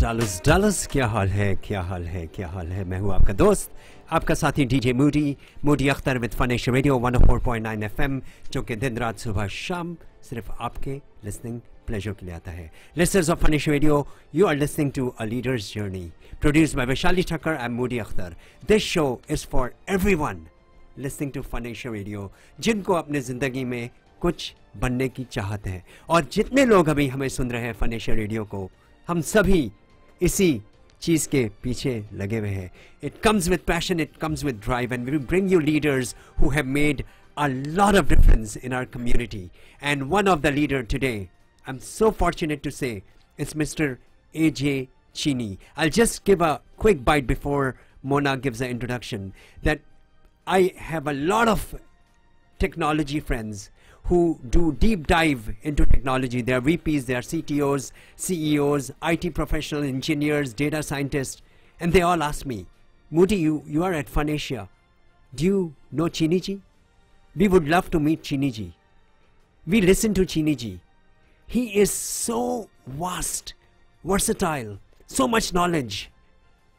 Dallas Dallas क्या हाल है क्या हाल है क्या हाल है मैं हूँ आपका दोस्त आपका साथी DJ Moody Moody Akhtar with Funasia radio 104.9 FM जो कि दिन रात सुबह शाम सिर्फ आपके लिसनिंग प्लेजर के लिए आता है listeners of Funasia radio you are listening to a leaders journey produce by Vaishali Thakkar and Moody Akhtar this show is for every one listening to Funasia radio जिनको अपने ज़िंदगी में कुछ बनने की चाहत है और जितने लोग अभी हमें सुन रहे हैं फाइनेंशियल रेडियो को हम सभी इसी चीज़ के पीछे लगे हुए हैं it comes with passion it comes with drive and we bring you leaders who have made a lot of difference in our community and one of the leader today I am so fortunate to say it's mister A J Cheeni I just give a quick bite before Mona gives a introduction that I have a lot of technology friends who do deep dive into technology. They are VPs, they are CTOs, CEOs, IT professional engineers, data scientists, and they all ask me, Moody, you, you are at Funasia. Do you know Chiniji? We would love to meet Chiniji. We listen to Chiniji. He is so vast, versatile, so much knowledge.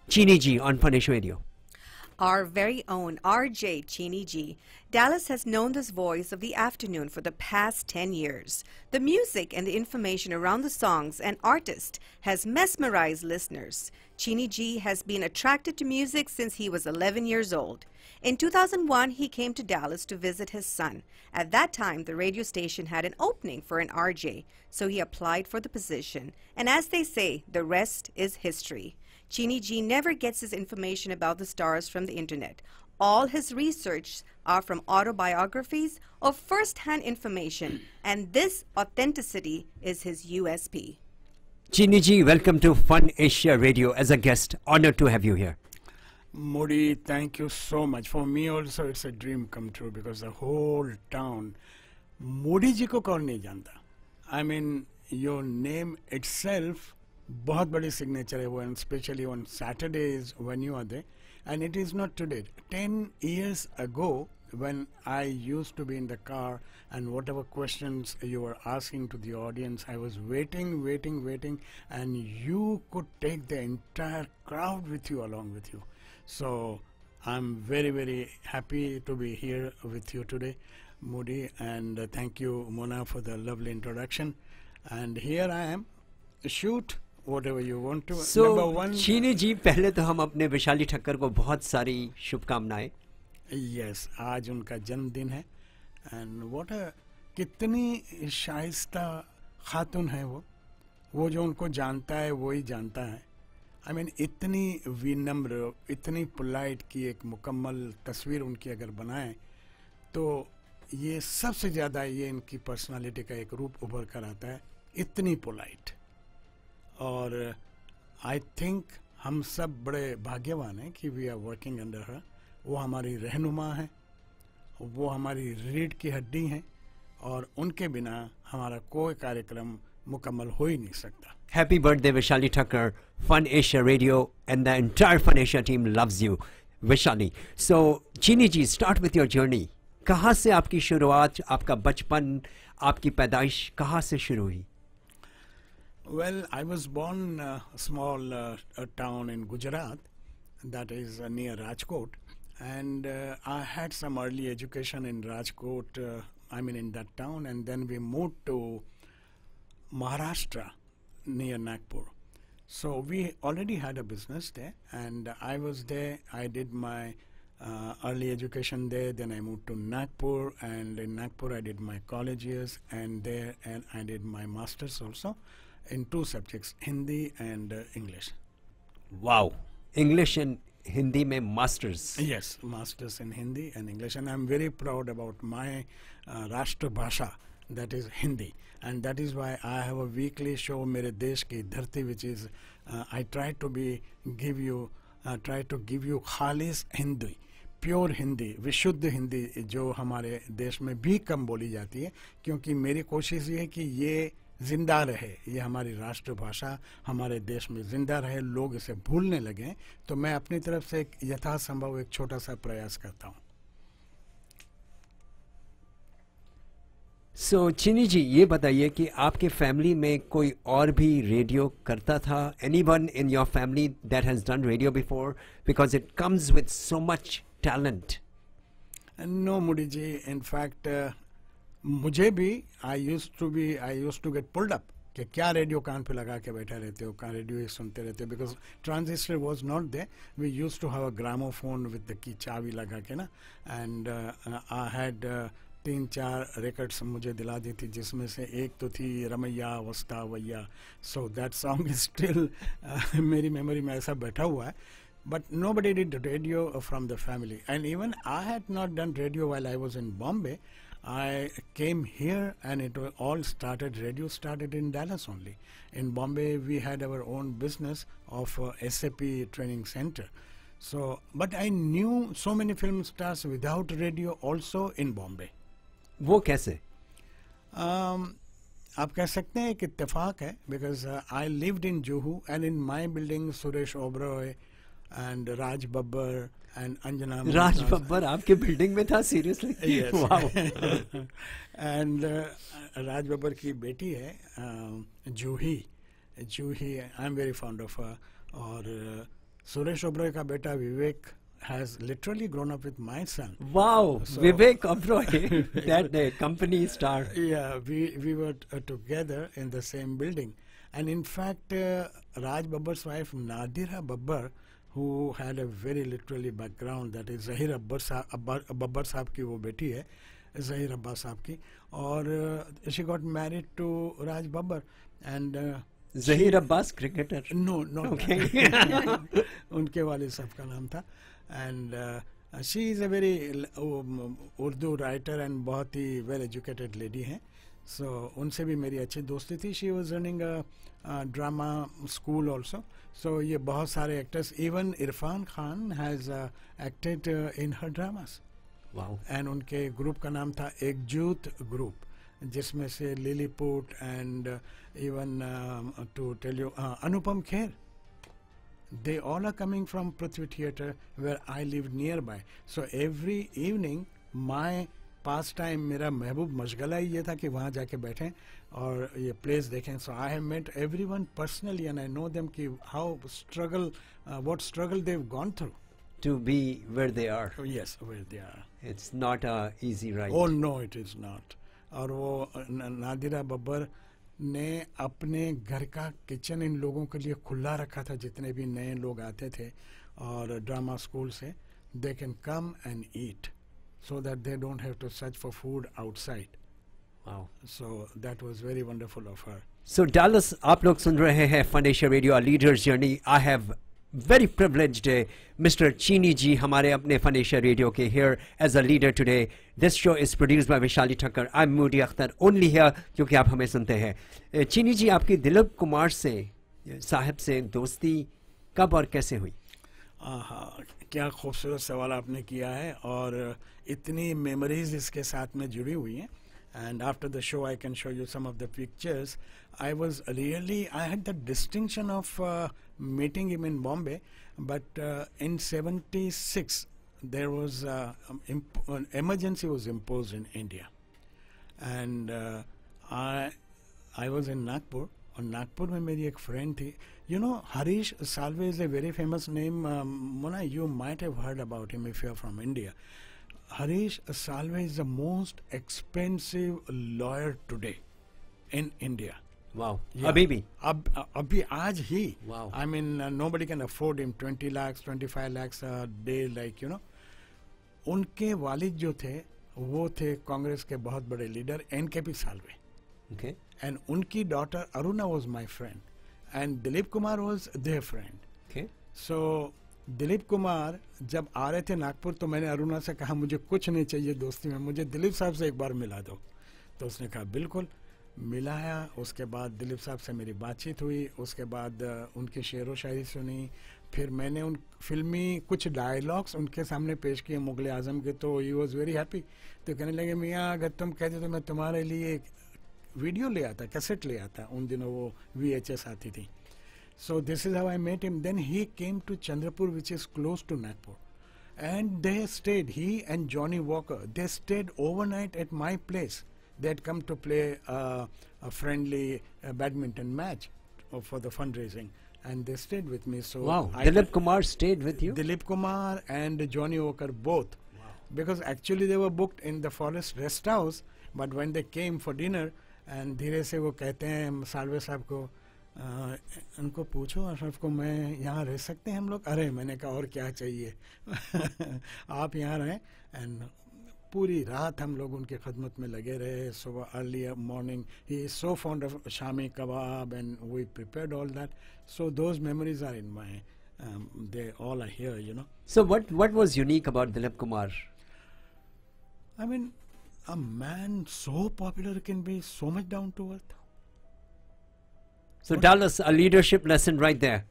Chiniji on Funasia Radio. Our very own RJ Cheney G. Dallas has known this voice of the afternoon for the past 10 years. The music and the information around the songs and artist has mesmerized listeners. Cheney G has been attracted to music since he was 11 years old. In 2001, he came to Dallas to visit his son. At that time, the radio station had an opening for an RJ, so he applied for the position. And as they say, the rest is history. Genie G never gets his information about the stars from the internet. All his research are from autobiographies or first-hand information, and this authenticity is his USP. Chini Ji, welcome to Fun Asia Radio as a guest. Honored to have you here. Modi, thank you so much. For me also, it's a dream come true because the whole town, Modi ji ko kaun nahi janta. I mean, your name itself बहुत बड़ी signature event, especially on especially when you are there, and it is not today. Ten years ago, when I used to be in the car and whatever questions you were asking to the audience, I was waiting, waiting, waiting, and you could take the entire crowd with you along with you. So I'm very, very happy to be here with you today, Moody, and thank you, Mona, for the lovely introduction. And here I am. Shoot. So, चीनी जी uh, पहले तो हम अपने वैशाली ठक्कर को बहुत सारी शुभकामनाएं yes yes, आज उनका जन्मदिन है एंड व्हाट कितनी शाइस्ता खातून है वो वो जो उनको जानता है वो ही जानता है आई I मीन mean, इतनी विनम्र इतनी पोलाइट की एक मुकम्मल तस्वीर उनकी अगर बनाएं तो ये सबसे ज़्यादा ये इनकी पर्सनालिटी का एक रूप उभर कर आता है इतनी पोलाइट और आई uh, थिंक हम सब बड़े भाग्यवान हैं कि we are working under her वो हमारी रहनुमा हैं वो हमारी रीढ़ की हड्डी हैं और उनके बिना हमारा कोई कार्यक्रम मुकम्मल हो ही नहीं सकता happy birthday Vaishali Thakkar fun Asia radio and the entire fun Asia team loves you Vaishali so Cheeni ji start with your journey कहाँ से आपकी शुरुआत आपका बचपन आपकी पैदाइश कहाँ से शुरू हुई Well, I was born in uh, a small uh, a town in Gujarat, that is uh, near Rajkot, and uh, I had some early education in Rajkot. Uh, I mean, in that town, and then we moved to Maharashtra near Nagpur. So we already had a business there, and I was there. I did my early education there. Then I moved to Nagpur, and in Nagpur I did my college years, and there and I did my masters also in two subjects, Hindi and uh, English. Wow. English and Hindi may masters. Yes, masters in Hindi and English. And I'm very proud about my uh, Rashtra Bhasha, that is Hindi. And that is why I have a weekly show, Mere Desh Ki Dharti, which is, uh, I try to be, give you, uh, try to give you Khalis Hindi. Pure Hindi विशुद्ध हिंदी जो हमारे देश में भी कम बोली जाती है क्योंकि मेरी कोशिश ये है कि ये जिंदा रहे ये हमारी राष्ट्रभाषा हमारे देश में जिंदा रहे लोग इसे भूलने लगे तो मैं अपनी तरफ से एक यथासंभव एक छोटा सा प्रयास करता हूँ सो so, चिनी जी ये बताइए कि आपके फैमिली में कोई और भी रेडियो करता था any one in your family that has done radio before because it comes with so much talent no Moody ji in fact मुझे भी I use to be I use to get pulled up कि क्या रेडियो कान पे लगा के बैठे रहते हो कहाँ रेडियो ही सुनते रहते हो because transistor was not there we use to have a gramophone with the key चाबी लगा के ना एंड आई हैड तीन चार रिकॉर्ड्स मुझे दिला दी थी जिसमें से एक तो थी रमैया वस्ता वैया so that song is still मेरी मेमोरी में ऐसा बैठा हुआ है but nobody did radio from the family and even I had not done radio while I was in Bombay I came here and it all started, radio started in Dallas only. In Bombay, we had our own business of uh, SAP training center. So, but I knew so many film stars without radio also in Bombay. वो कैसे? Um, आप कह सकते हैं एक इत्तेफाक है because uh, I lived in Juhu, and in my building, Suresh Oberoi and Raj Babbar. and Anjana Mohan Raj Babbar आपके बिल्डिंग में था seriously yes. wow. and uh, Raj Babbar की बेटी है uh, Juhi Juhi I am very fond of और सुरेश ओबरॉय का बेटा Vivek has literally grown up with my son. Wow, so Vivek Oberoi, that day, company star. Yeah, we, we were uh, together in the same building. And in fact, uh, Raj Babbar's wife, Nadira Babbar, who had a very literally background that is Zaheer अब्बर साहब बब्बर साहब की वो बेटी है जहिर अब्बा साहब की और she got married to Raj Babbar and Zaheer Abbas cricketer no no उनके वाले साहब का नाम था and she is a very Urdu writer and बहुत ही वेल एजुकेटेड लेडी हैं सो उनसे भी मेरी अच्छी दोस्ती थी she was running drama school also so ये बहुत सारे actors even Irrfan Khan has acted in her dramas and उनके ग्रुप का नाम था एकजूत ग्रुप जिसमें से Lilliput and even to tell you Anupam Kher they all are coming from Prithvi theatre where I live nearby so every evening my pastime मेरा महबूब मशगला ही ये था कि वहाँ जाके बैठें और ये प्लेस देखें so I have met every one personally and I know them कि how struggle what struggle they've gone through to be where they are. Oh, yes, where they are. It's not a easy ride. Oh no, it is not. और वो नादिरा बब्बर ने अपने घर का kitchen इन लोगों के लिए खुला रखा था जितने भी नए लोग आते थे और ड्रामा स्कूल से they can come and eat so that they don't have to search for food outside. Wow. So that was very wonderful of her. So Dallas, आप लोग सुन रहे हैं Funasia radio leaders journey I have very privileged uh, Mr. Chini ji हमारे अपने Fanisha Radio के here as a leader today. This show is produced by Vishali Thakkar. I'm Moody Akhtar only here क्योंकि आप हमें सुनते हैं चीनी जी आपकी दिलीप कुमार से साहब से दोस्ती कब और कैसे हुई हाँ क्या खूबसूरत सवाल आपने किया है और इतनी मेमोरीज इसके साथ में जुड़ी हुई हैं and after the show I can show you some of the pictures I was really I had the distinction of meeting him in Bombay but in seventy six there was emergency was impose in India and I was in Nagpur और नागपुर में मेरी एक friend थी you know Harish Salve is a very famous name Mona you might have heard about him if you are from India Harish Salve is the most expensive lawyer today in India Wow. Yeah. अभी भी अब अभी आज ही I mean nobody can afford him twenty lakhs twenty five lakhs day like you know उनके वालिद जो थे वो थे कांग्रेस के बहुत बड़े leader N K P Salve Okay. And Unki daughter Aruna was my friend, and Dilip Kumar was their friend. Okay. So Dilip Kumar जब आ रहे थे नागपुर तो मैंने अरुणा से कहा मुझे कुछ नहीं चाहिए दोस्ती में मुझे दिलीप साहब से एक बार मिला दो तो उसने कहा बिल्कुल मिलाया उसके बाद दिलीप साहब से मेरी बातचीत हुई उसके बाद उनकी शेर व शायरी सुनी फिर मैंने उन फिल्मी कुछ डायलॉग्स उनके सामने पेश किए मुगल आजम के तो ही वॉज़ वेरी हैप्पी तो कहने लगे मियाँ अगर तुम कहते तो मैं तुम्हारे लिए एक Video ले आता कैसेट ले आता उन दिनों वो वी आती थी So this is how I met him. Then he came to Chandrapur, which is close to Nagpur. And they stayed, he and Johnny Walker, they stayed overnight at my place. They had come to play a friendly uh, badminton match uh, for the fundraising. And they stayed with me. So wow, I Dilip Kumar stayed with you? Dilip Kumar and Johnny Walker both. Wow. Because actually they were booked in the forest rest house, but when they came for dinner, and धीरे से वो कहते हैं सालवे साहब को आ, उनको पूछो अशरफ को मैं यहाँ रह सकते हैं हम लोग अरे मैंने कहा और क्या चाहिए आप यहाँ रहें एंड पूरी रात हम लोग उनकी खदमत में लगे रहे सुबह अर्ली मॉर्निंग ही is so fond of shami kebab and we prepared all that so those memories are in my they all are here you know so what what was unique about dilip kumar i mean a man so popular can be so much down to earth? So what tell us a leadership lesson right there.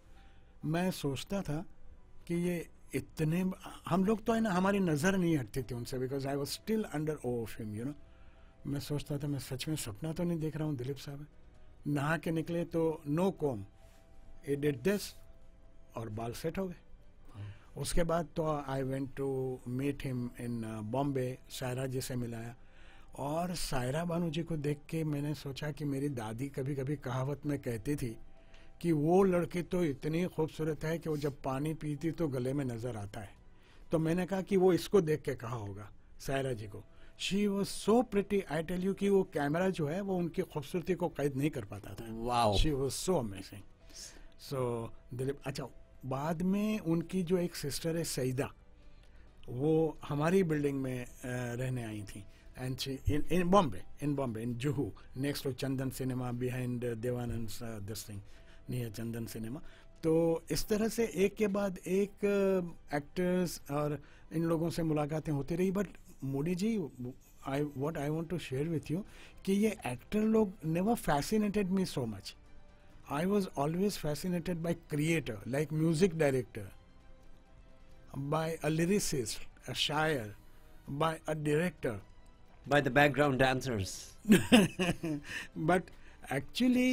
मैं सोचता था कि ये इतने हम लोग तो है ना हमारी नज़र नहीं हटती थी उनसे because I was still under of him you know मैं सोचता था मैं सच में सपना तो नहीं देख रहा हूँ दिलीप साहब नहा के निकले तो no comb a did this और बाल सेट हो गए उसके बाद तो I went to meet him in Bombay Saira ji से मिलाया और सायरा बानू जी को देख के मैंने सोचा कि मेरी दादी कभी कभी कहावत में कहती थी कि वो लड़के तो इतनी खूबसूरत है कि वो जब पानी पीती तो गले में नज़र आता है तो मैंने कहा कि वो इसको देख के कहा होगा सायरा जी को she was so pretty I tell you कि वो कैमरा जो है वो उनकी खूबसूरती को कैद नहीं कर पाता था she was so amazing so Dilip अच्छा बाद में उनकी जो एक सिस्टर है सईदा वो हमारी बिल्डिंग में रहने आई थी and she in, in Bombay, in Bombay, in Juhu, next to Chandan Cinema, behind uh, Devanand's uh, this thing, near Chandan Cinema. तो इस तरह से एक के बाद एक एक्टर्स uh, और इन लोगों से मुलाकातें होती रही but Moody ji I what I want to share with you कि ये एक्टर लोग never fascinated me so much I was always fascinated by creator like music director by a lyricist a shayar by a director by the background dancers. but actually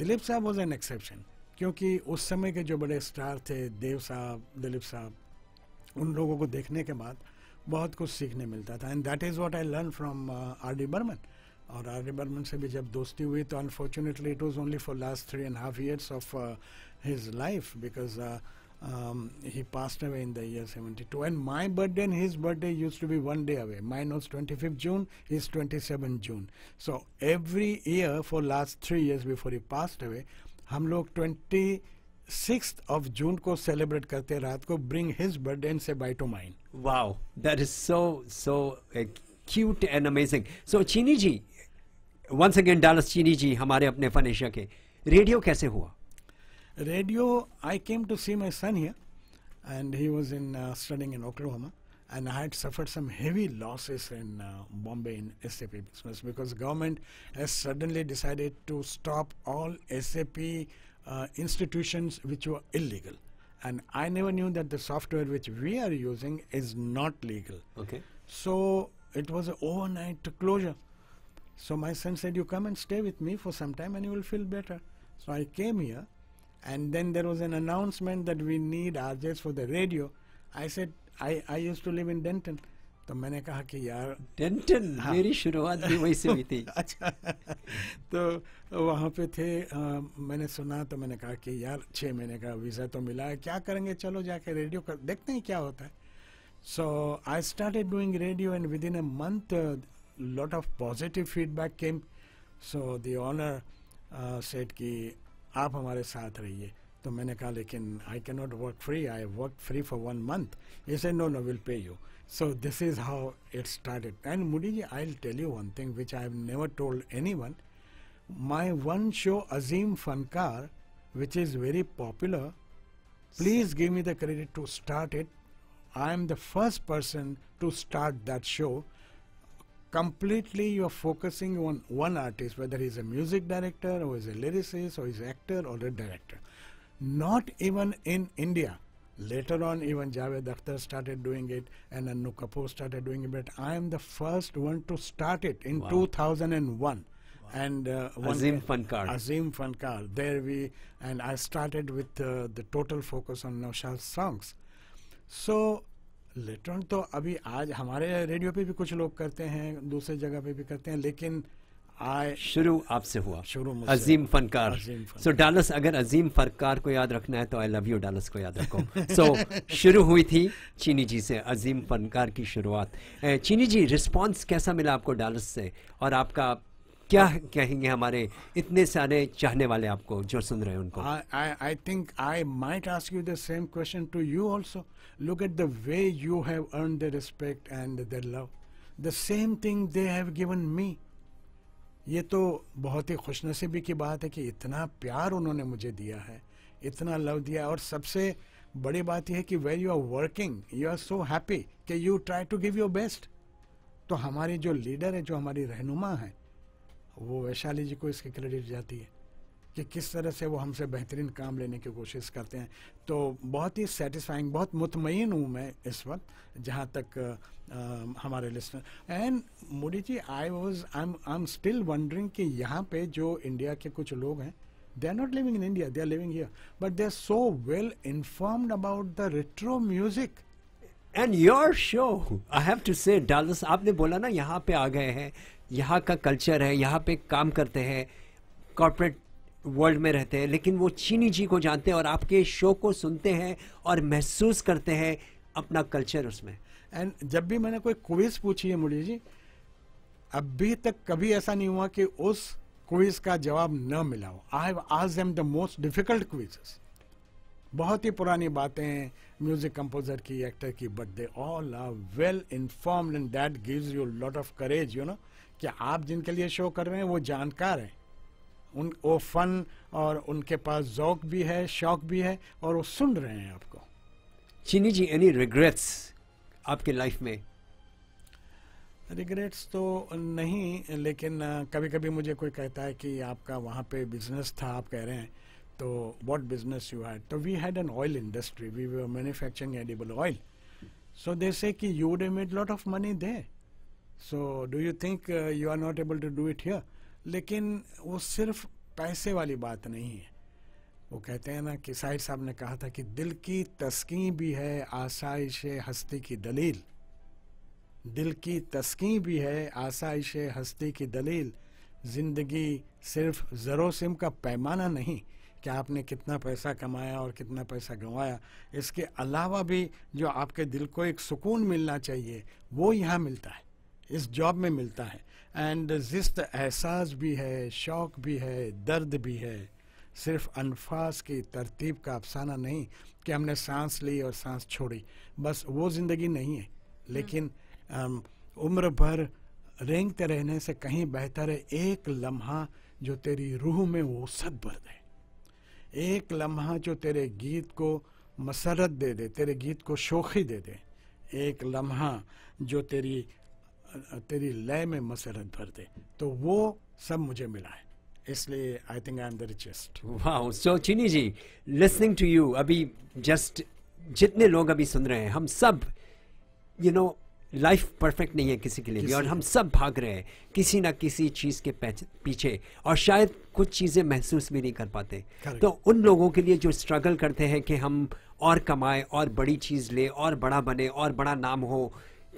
Dilip sahab was an exception क्योंकि उस समय के जो बड़े star थे देव साहब दिलीप साहब उन लोगों को देखने के बाद बहुत कुछ सीखने मिलता था and that is what I learn from R D Burman और आर डी बर्मन से भी जब दोस्ती हुई तो unfortunately it was only for last three and half years of his life because Um, he passed away in the year 72 and my birthday and his birthday used to be one day away mine was 25th june his 27th june so every year for last three years before he passed away हम लोग twenty six of June को celebrate करते रात को bring his birthday and say bye to mine wow that so so so cute and amazing so Cheeni ji once again Dallas चीनी जी हमारे अपने फनेशिया ke radio कैसे हुआ radio, I came to see my son here, and he was in uh, studying in Oklahoma, and I had suffered some heavy losses in uh, Bombay in SAP business because government has suddenly decided to stop all SAP uh, institutions which were illegal. And I never knew that the software which we are using is not legal. Okay. So it was an overnight closure. So my son said, "You come and stay with me for some time, and you will feel better." So I came here and then there was an announcement that we need RJs for the radio. I said, I, I used to live in Denton. तो मैंने कहा कि यार Danton हाँ, मेरी शुरुआत भी वहीं से हुई थी अच्छा तो वहाँ पे थे आ, मैंने सुना तो मैंने कहा कि यार छः महीने का वीज़ा तो मिला है क्या करेंगे चलो जाके रेडियो कर देखते हैं क्या होता है so I started doing radio and within a month lot of positive feedback came so the owner said कि आप हमारे साथ रहिए तो मैंने कहा लेकिन I can not work free I work free for one month ये no no will pay you so this is how it started and Moody ji I tell you one thing which I have never told any one my one show Azeem Fankar which is very popular please give me the credit to start it I am the first person to start that show completely you're focusing on one artist, whether he's a music director or he's a lyricist or he's an actor or a director. Not even in India. Later on, even Javed Akhtar started doing it and Anu Kapoor started doing it. But I am the first one to start it in wow. 2001 and uh, Azim Fankar. Azim Fankar. There we and I started with uh, the total focus on Naushad's songs. So इलेक्ट्रॉन तो अभी आज हमारे radio पे भी कुछ लोग करते हैं दूसरे जगह पे भी करते हैं लेकिन आए शुरू आपसे हुआ शुरू अजीम फनकार सो डालस अगर अजीम फनकार को याद रखना है तो आई लव यू डालस को याद रखो सो so, शुरू हुई थी चीनी जी से अजीम फनकार की शुरुआत चीनी जी रिस्पॉन्स कैसा मिला आपको डालस से और आपका क्या कहेंगे हमारे इतने सारे चाहने वाले आपको जो सुन रहे हैं उनको I think I might ask you the same question to you also Look at the way you have earned their respect and their love. The same thing they have given me. ये तो बहुत ही खुशनसीबी की बात है कि इतना प्यार उन्होंने मुझे दिया है इतना लव दिया और सबसे बड़ी बात यह है कि where you are working you are so happy कि you try to give your best तो हमारे जो लीडर है जो हमारी रहनुमा है वो वैशाली जी को इसकी क्रेडिट जाती है कि किस तरह से वो हमसे बेहतरीन काम लेने की कोशिश करते हैं तो बहुत ही सेटिस्फाइंग बहुत मुतमिन हूँ मैं इस वक्त जहाँ तक आ, हमारे listener and Moody ji I was I am I am still wondering कि यहाँ पे जो इंडिया के कुछ लोग हैं they are not living in India they are living here but they are so well informed about the retro music and your show I have to say Dallas आपने बोला ना यहाँ पे आ गए हैं यहाँ का कल्चर है यहाँ पे काम करते हैं कॉरपोरेट वर्ल्ड में रहते हैं लेकिन वो चीनी जी को जानते हैं और आपके शो को सुनते हैं और महसूस करते हैं अपना कल्चर उसमें एंड जब भी मैंने कोई क्विज पूछी है मुड़ी जी अभी तक कभी ऐसा नहीं हुआ कि उस क्विज का जवाब न मिला हो आई आज am the most difficult quiz बहुत ही पुरानी बातें म्यूजिक कंपोजर की एक्टर की but they all are well inform and that gives you lot of courage you know कि आप जिनके लिए शो कर रहे हैं वो जानकार हैं उन वो फ़न और उनके पास जौक भी है शौक भी है और वो सुन रहे हैं आपको चीनी जी एनी रिग्रेट्स आपके लाइफ में रिग्रेट्स तो नहीं लेकिन कभी कभी मुझे कोई कहता है कि आपका वहाँ पे बिजनेस था आप कह रहे हैं तो व्हाट बिजनेस यू हैड तो we had an oil industry we were manufacturing edible oil so they say कि you would made lot of money they so do you think you are not able to do it here लेकिन वो सिर्फ पैसे वाली बात नहीं है वो कहते हैं ना कि साहिर साहब ने कहा था कि दिल की तस्की भी है आसाइश हस्ती की दलील दिल की तस्की भी है आसाइश हस्ती की दलील ज़िंदगी सिर्फ ज़रो सिम का पैमाना नहीं कि आपने कितना पैसा कमाया और कितना पैसा गंवाया इसके अलावा भी जो आपके दिल को एक सुकून मिलना चाहिए वो यहाँ मिलता है इस जॉब में मिलता है एंड जिस्त एहसास भी है शौक भी है दर्द भी है सिर्फ अनफास की तरतीब का अफसाना नहीं कि हमने सांस ली और सांस छोड़ी बस वो ज़िंदगी नहीं है लेकिन उम्र भर रेंगते रहने से कहीं बेहतर है एक लम्हा जो तेरी रूह में वो सद भर दे एक लम्हा जो तेरे गीत को मसरत दे दे तेरे गीत को शोखी दे दे एक लम्हा जो तेरी तेरी लय में मसरत भर दे तो वो सब मुझे मिला है इसलिए I think I am the richest वाह so Cheeni ji listening to you अभी जस्ट जितने लोग अभी सुन रहे हैं हम सब यू नो लाइफ परफेक्ट नहीं है किसी के लिए किसी और हम सब भाग रहे हैं किसी ना किसी चीज़ के पीछे और शायद कुछ चीज़ें महसूस भी नहीं कर पाते तो उन लोगों के लिए जो स्ट्रगल करते हैं कि हम और कमाए और बड़ी चीज़ ले और बड़ा बने और बड़ा नाम हो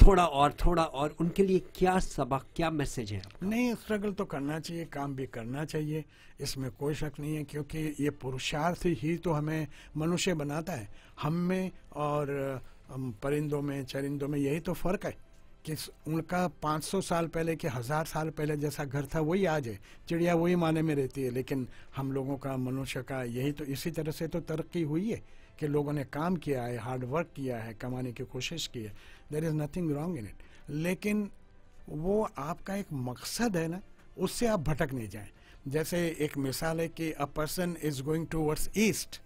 थोड़ा और थोड़ा और उनके लिए क्या सबक क्या मैसेज है नहीं स्ट्रगल तो करना चाहिए काम भी करना चाहिए इसमें कोई शक नहीं है क्योंकि ये पुरुषार्थ ही तो हमें मनुष्य बनाता है हम में और परिंदों में चरिंदों में यही तो फर्क है कि उनका 500 साल पहले के हज़ार साल पहले जैसा घर था वही आज है चिड़िया वही माने में रहती है लेकिन हम लोगों का मनुष्य का यही तो इसी तरह से तो तरक्की हुई है कि लोगों ने काम किया है हार्ड वर्क किया है कमाने की कोशिश की है there is nothing wrong in it लेकिन वो आपका एक मकसद है ना उससे आप भटक नहीं जाए जैसे एक मिसाल है कि a person is going towards east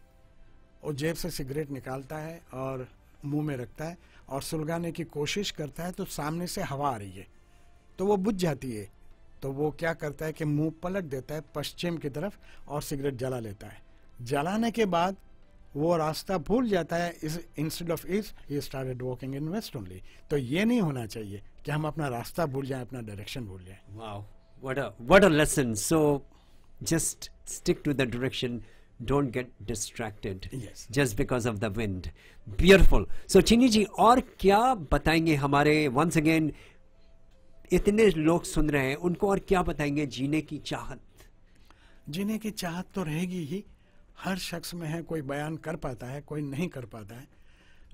वो जेब से सिगरेट निकालता है और मुंह में रखता है और सुलगाने की कोशिश करता है तो सामने से हवा आ रही है तो वो बुझ जाती है तो वो क्या करता है कि मुंह पलट देता है पश्चिम की तरफ और सिगरेट जला लेता है जलाने के बाद वो रास्ता भूल जाता है इस instead of east he started walking in west only तो ये नहीं होना चाहिए कि हम अपना रास्ता भूल जाए अपना डायरेक्शन भूल जाए wow what a what a lesson so just stick to the direction don't get distracted just because of the wind wind so Cheeni ji और क्या बताएंगे हमारे वंस अगेन इतने लोग सुन रहे हैं उनको और क्या बताएंगे जीने की चाहत जीने की चाहत तो रहेगी ही हर शख्स में है कोई बयान कर पाता है कोई नहीं कर पाता है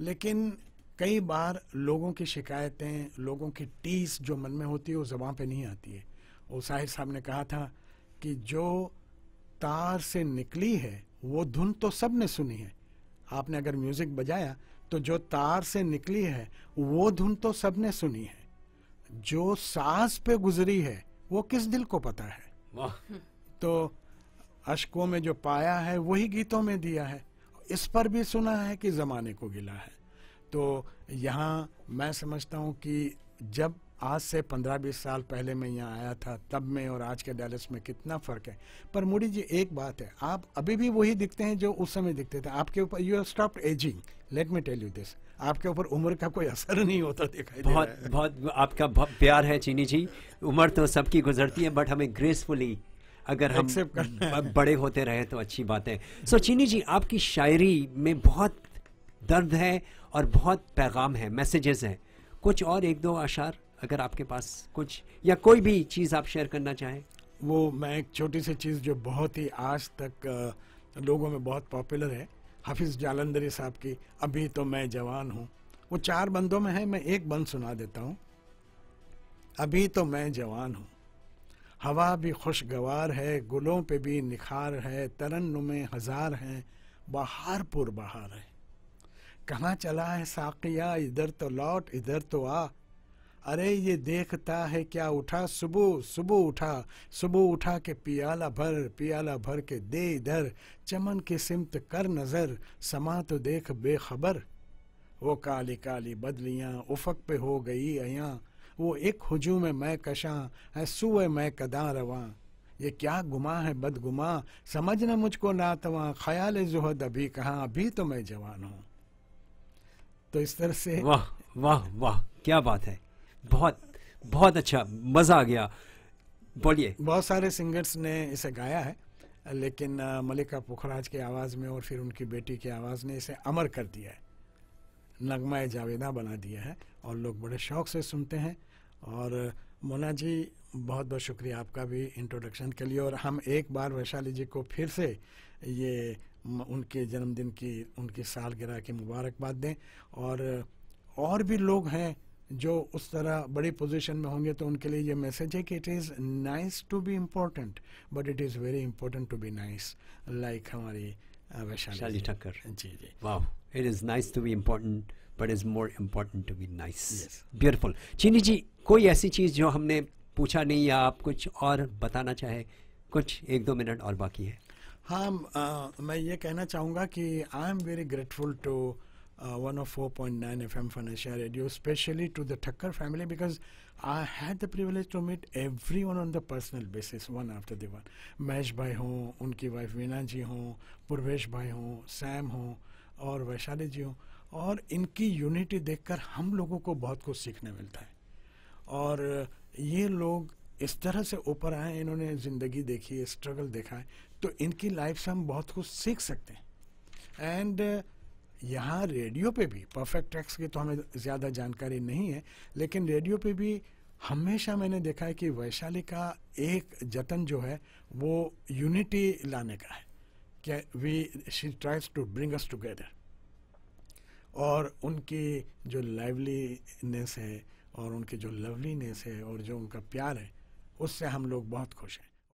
लेकिन कई बार लोगों की शिकायतें लोगों की टीस जो मन में होती है वो जबाँ पे नहीं आती है वो साहिर साहब ने कहा था कि जो तार से निकली है वो धुन तो सब ने सुनी है आपने अगर म्यूजिक बजाया तो जो तार से निकली है वो धुन तो सब ने सुनी है जो सांस पे गुजरी है वो किस दिल को पता है तो अशकों में जो पाया है वही गीतों में दिया है इस पर भी सुना है कि ज़माने को गिला है तो यहाँ मैं समझता हूँ कि जब आज से पंद्रह बीस साल पहले मैं यहाँ आया था तब में और आज के डैलस में कितना फ़र्क है पर मुड़ी जी एक बात है आप अभी भी वही दिखते हैं जो उस समय दिखते थे आपके ऊपर you are stop aging let me tell you this आपके ऊपर उम्र का कोई असर नहीं होता दिखाई बहुत बहुत आपका बहुत प्यार है चीनी जी उम्र तो सबकी गुजरती है बट हमें ग्रेसफुली अगर हम बड़े होते रहे तो अच्छी बात है सो so, चीनी जी आपकी शायरी में बहुत दर्द है और बहुत पैगाम है मैसेजेस हैं कुछ और एक दो आशार अगर आपके पास कुछ या कोई भी चीज़ आप शेयर करना चाहें वो मैं एक छोटी सी चीज़ जो बहुत ही आज तक लोगों में बहुत पॉपुलर है हाफिज़ जालंदरी साहब की अभी तो मैं जवान हूँ वो चार बंदों में है मैं एक बंद सुना देता हूँ अभी तो मैं जवान हूँ हवा भी खुशगवार है गुलों पे भी निखार है तरन नुमे हजार हैं बहार पुर बहार है कहाँ चला है साकिया इधर तो लौट इधर तो आ अरे ये देखता है क्या उठा सुबह सुबह उठा सुबह उठा के पियाला भर पियाला भर के दे इधर चमन की सिमत कर नज़र समा तो देख बेखबर वो काली काली बदलियाँ उफक पे हो गई अयाँ वो एक में मैं कशां है सुए मैं कदा रवा ये क्या गुमा है बदगुमा समझ ना मुझको ना तवा ख्याल जुहद अभी कहा अभी तो मैं जवान हूं तो इस तरह से वाह वाह वाह क्या बात है बहुत बहुत अच्छा मजा आ गया बोलिए बहुत सारे सिंगर्स ने इसे गाया है लेकिन मलिका पुखराज की आवाज़ में और फिर उनकी बेटी की आवाज़ ने इसे अमर कर दिया है नगमा जावेदा बना दिया है और लोग बड़े शौक से सुनते हैं और मोना जी बहुत बहुत शुक्रिया आपका भी इंट्रोडक्शन के लिए और हम एक बार वैशाली जी को फिर से ये उनके जन्मदिन की उनकी सालगिरह की मुबारकबाद दें और और भी लोग हैं जो उस तरह बड़ी पोजीशन में होंगे तो उनके लिए ये मैसेज है कि it is nice to be important but it is very important to be nice like हमारी वैशाली ठक्कर जी जी वाह it is nice to be important but is more important to be nice beautiful Cheeni ji कोई ऐसी चीज़ जो हमने पूछा नहीं या आप कुछ और बताना चाहे कुछ एक दो मिनट और बाकी है हाँ मैं ये कहना चाहूँगा कि I am very grateful to one of four point nine F M Phoenicia radio specially to the Thakkar family because I had the privilege to meet every one on the personal basis one after the one Mahesh भाई हों उनकी wife Veena जी हों पूर्वेश भाई हों Sam हों और वैशाली जी हों और इनकी यूनिटी देखकर हम लोगों को बहुत कुछ सीखने मिलता है और ये लोग इस तरह से ऊपर आए इन्होंने ज़िंदगी देखी है स्ट्रगल देखा है तो इनकी लाइफ से हम बहुत कुछ सीख सकते हैं एंड यहाँ रेडियो पे भी परफेक्ट ट्रैक्स की तो हमें ज़्यादा जानकारी नहीं है लेकिन रेडियो पे भी हमेशा मैंने देखा है कि वैशाली का एक जतन जो है वो यूनिटी लाने का है कि we she tries to bring us together और उनकी जो लाइवलीनेस है और उनकी जो लवलीनेस है और जो उनका प्यार है उससे हम लोग बहुत खुश हैं